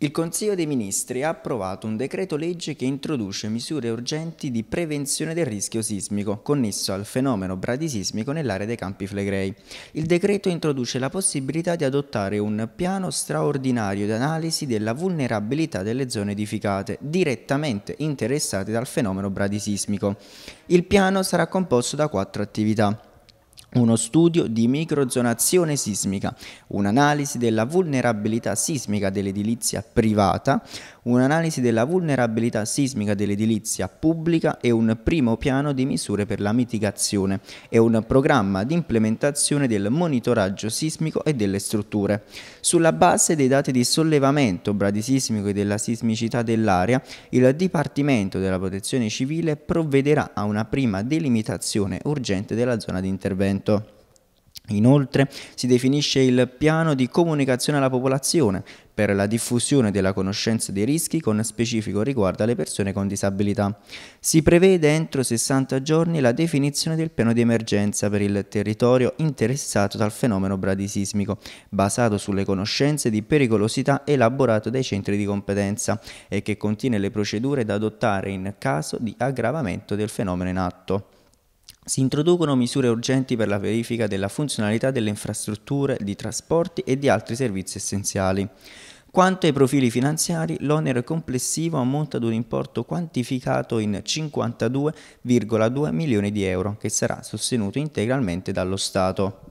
Il Consiglio dei Ministri ha approvato un decreto legge che introduce misure urgenti di prevenzione del rischio sismico connesso al fenomeno bradisismico nell'area dei Campi Flegrei. Il decreto introduce la possibilità di adottare un piano straordinario di analisi della vulnerabilità delle zone edificate direttamente interessate dal fenomeno bradisismico. Il piano sarà composto da quattro attività uno studio di microzonazione sismica, un'analisi della vulnerabilità sismica dell'edilizia privata, un'analisi della vulnerabilità sismica dell'edilizia pubblica e un primo piano di misure per la mitigazione e un programma di implementazione del monitoraggio sismico e delle strutture. Sulla base dei dati di sollevamento bradisismico e della sismicità dell'area, il Dipartimento della Protezione Civile provvederà a una prima delimitazione urgente della zona di intervento. Inoltre si definisce il piano di comunicazione alla popolazione per la diffusione della conoscenza dei rischi con specifico riguardo alle persone con disabilità. Si prevede entro 60 giorni la definizione del piano di emergenza per il territorio interessato dal fenomeno bradisismico, basato sulle conoscenze di pericolosità elaborato dai centri di competenza e che contiene le procedure da adottare in caso di aggravamento del fenomeno in atto. Si introducono misure urgenti per la verifica della funzionalità delle infrastrutture di trasporti e di altri servizi essenziali. Quanto ai profili finanziari, l'onere complessivo ammonta ad un importo quantificato in 52,2 milioni di euro, che sarà sostenuto integralmente dallo Stato.